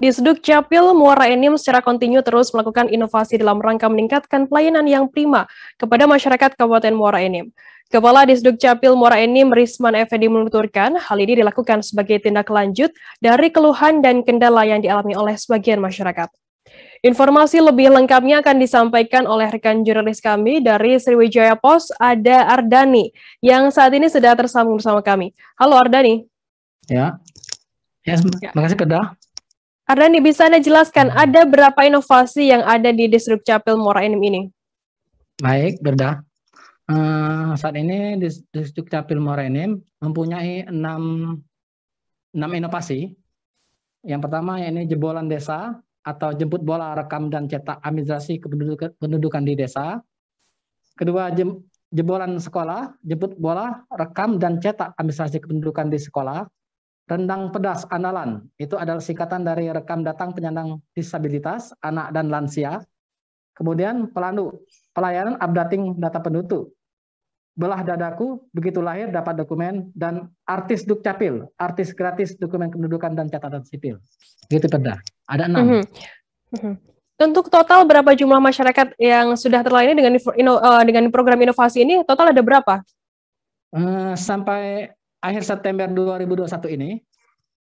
Di Seduk Capil, Muara Enim secara kontinu terus melakukan inovasi dalam rangka meningkatkan pelayanan yang prima kepada masyarakat Kabupaten Muara Enim. Kepala Disduk Capil Muara Enim Risman Effendi menuturkan, hal ini dilakukan sebagai tindak lanjut dari keluhan dan kendala yang dialami oleh sebagian masyarakat. Informasi lebih lengkapnya akan disampaikan oleh rekan jurnalis kami dari Sriwijaya Pos, ada Ardani, yang saat ini sudah tersambung bersama kami. Halo Ardani. Ya, ya, terima ya. kasih Kedah. Ardani, bisa Anda jelaskan hmm. ada berapa inovasi yang ada di Distrik Capil Muara Enim ini? Baik, Berda. Uh, saat ini Distrik Capil Muara Enim mempunyai enam, enam inovasi. Yang pertama yaitu jebolan desa atau jemput bola rekam dan cetak administrasi kependudukan, di desa. Kedua, jem, jebolan sekolah, jemput bola rekam dan cetak administrasi kependudukan di sekolah. Rendang pedas andalan itu adalah singkatan dari rekam datang penyandang disabilitas, anak dan lansia. Kemudian pelandu, pelayanan updating data penduduk. Belah dadaku, begitu lahir dapat dokumen, dan artis dukcapil, artis gratis dokumen kependudukan dan catatan sipil. Gitu perda. Ada enam. Mm Mm -hmm. Untuk total berapa jumlah masyarakat yang sudah terlayani dengan eh, dengan program inovasi ini, total ada berapa? Eh, sampai akhir September 2021 ini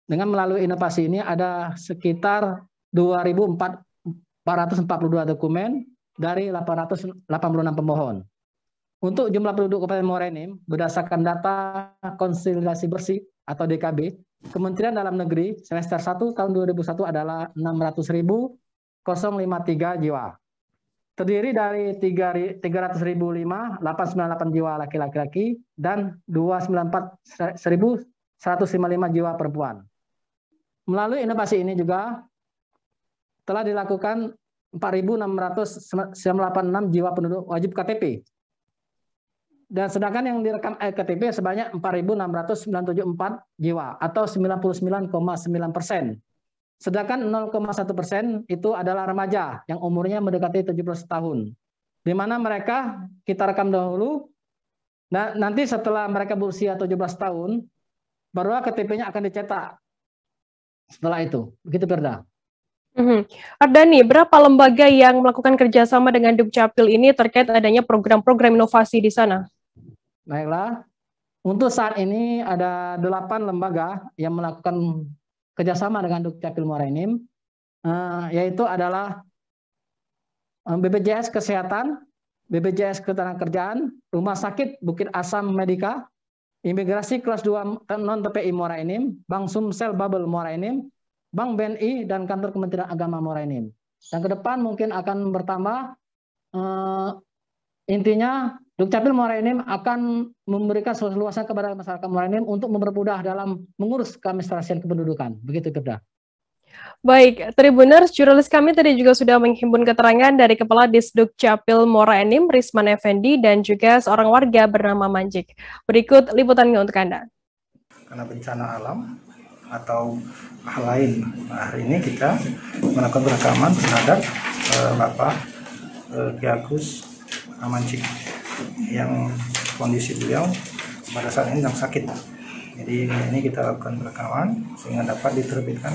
dengan melalui inovasi ini ada sekitar 2.442 dokumen dari 886 pemohon. Untuk jumlah penduduk Kabupaten Morenim berdasarkan data konsolidasi bersih atau DKB, Kementerian Dalam Negeri semester 1 tahun 2001 adalah 600.053 jiwa terdiri dari 300.005 898 jiwa laki-laki dan 294.155 jiwa perempuan. Melalui inovasi ini juga telah dilakukan 4.686 jiwa penduduk wajib KTP. Dan sedangkan yang direkam LKTP eh, sebanyak 4.6974 jiwa atau 99,9 persen Sedangkan 0,1 persen itu adalah remaja yang umurnya mendekati 17 tahun. Di mana mereka kita rekam dahulu, nah, nanti setelah mereka berusia 17 tahun, baru KTP-nya akan dicetak. Setelah itu, begitu Perda. Mm -hmm. Ardani, berapa lembaga yang melakukan kerjasama dengan Dukcapil ini terkait adanya program-program inovasi di sana? Baiklah, untuk saat ini ada delapan lembaga yang melakukan kerjasama dengan Dukcapil Morenim, eh, yaitu adalah eh, BPJS Kesehatan, BPJS Ketenagakerjaan, Rumah Sakit Bukit Asam Medika, Imigrasi Kelas 2 Non TPI Enim, Bank Sumsel Muara Enim, Bank BNI dan Kantor Kementerian Agama Enim. Dan ke depan mungkin akan bertambah. Uh, intinya Dukcapil Muara Enim akan memberikan seluas kepada masyarakat Muara Enim untuk mempermudah dalam mengurus keadministrasian kependudukan. Begitu, Firda. Baik, Tribuners, jurnalis kami tadi juga sudah menghimpun keterangan dari Kepala Disduk Capil Muara Enim, Risman Effendi, dan juga seorang warga bernama Manjik. Berikut liputannya untuk Anda. Karena bencana alam atau hal lain, nah, hari ini kita melakukan perekaman terhadap eh, Bapak eh, Amancik yang kondisi beliau pada saat ini sedang sakit. Jadi ini kita lakukan rekaman sehingga dapat diterbitkan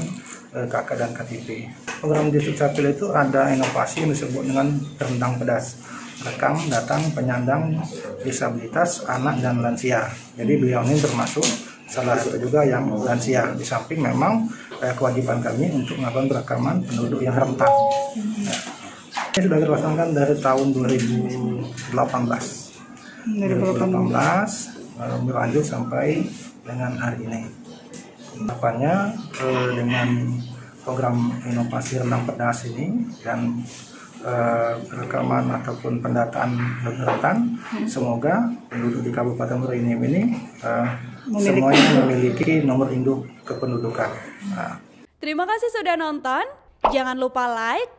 eh, KK dan KTP. Program di Capil itu ada inovasi yang disebut dengan rendang pedas. Rekam, datang, penyandang, disabilitas, anak, dan lansia. Jadi beliau ini termasuk salah satu juga yang lansia. Di samping memang eh, kewajiban kami untuk melakukan rekaman penduduk yang rentan. Ya, ini sudah dipasangkan dari tahun 2018. 2018 lalu berlanjut sampai dengan hari ini. Harapannya eh, dengan program inovasi renang pedas ini dan eh, ataupun pendataan daratan, hmm. semoga penduduk di Kabupaten Merinim ini eh, semuanya memiliki nomor induk kependudukan. Nah. Terima kasih sudah nonton. Jangan lupa like,